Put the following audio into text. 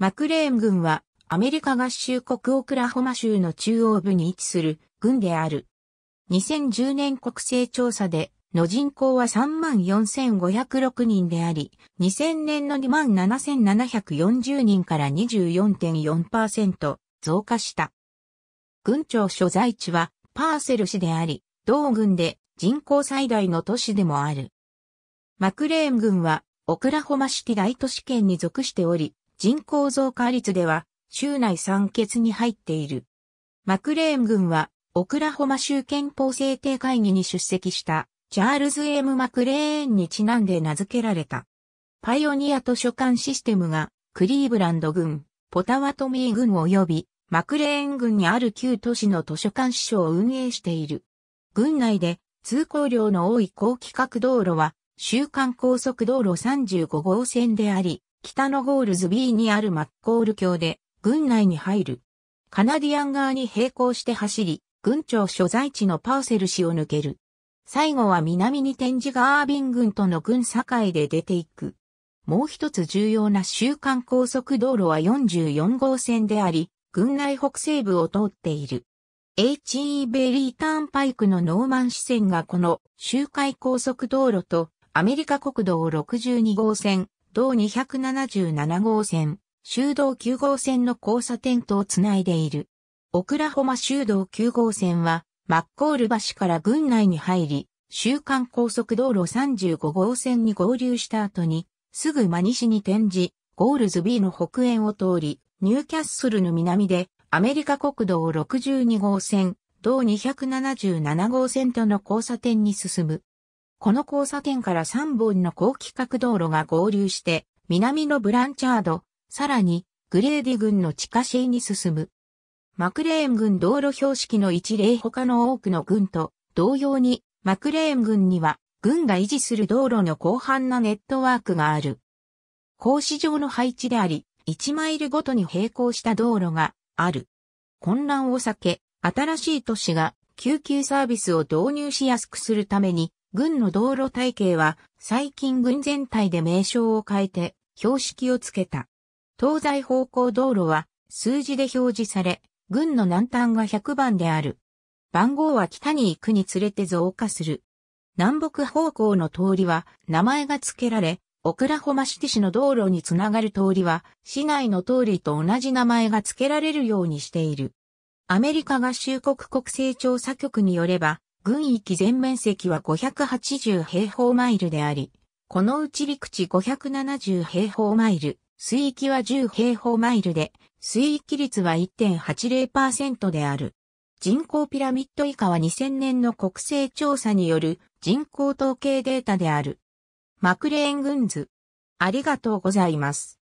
マクレーン軍はアメリカ合衆国オクラホマ州の中央部に位置する軍である。2010年国勢調査での人口は34,506人であり、2000年の27,740人から24.4%増加した。軍庁所在地はパーセル市であり、同軍で人口最大の都市でもある。マクレーン軍はオクラホマシティ大都市圏に属しており、人口増加率では州内3欠に入っている。マクレーン軍はオクラホマ州憲法制定会議に出席したチャールズ・ M・ マクレーンにちなんで名付けられた。パイオニア図書館システムがクリーブランド軍、ポタワトミー軍及びマクレーン軍にある旧都市の図書館支所を運営している。軍内で通行量の多い高規格道路は、週間高速道路35号線であり、北のゴールズ B にあるマッコール橋で、軍内に入る。カナディアン側に並行して走り、軍庁所在地のパーセル市を抜ける。最後は南に展示ガービン軍との軍境で出ていく。もう一つ重要な週間高速道路は44号線であり、軍内北西部を通っている。HE ベリーターンパイクのノーマン支線がこの周回高速道路とアメリカ国道62号線同277号線、州道9号線の交差点とをつないでいる。オクラホマ州道9号線は、マッコール橋から郡内に入り、週間高速道路35号線に合流した後に、すぐ真西に転じ、ゴールズ B の北縁を通り、ニューキャッスルの南で、アメリカ国道62号線、同277号線との交差点に進む。この交差点から3本の高規格道路が合流して、南のブランチャード、さらに、グレーディ軍の地下市に進む。マクレーン軍道路標識の一例他の多くの軍と同様に、マクレーン軍には、軍が維持する道路の広範なネットワークがある。格子状の配置であり、1マイルごとに並行した道路がある。混乱を避け、新しい都市が救急サービスを導入しやすくするために、軍の道路体系は最近軍全体で名称を変えて標識をつけた。東西方向道路は数字で表示され、軍の南端が100番である。番号は北に行くにつれて増加する。南北方向の通りは名前が付けられ、オクラホマシティ市の道路につながる通りは市内の通りと同じ名前が付けられるようにしている。アメリカ合衆国国勢調査局によれば、軍域全面積は580平方マイルであり、このうち陸地570平方マイル、水域は10平方マイルで、水域率は1.80%である。人口ピラミッド以下は2000年の国勢調査による人口統計データである。マクレーン軍図。ありがとうございます。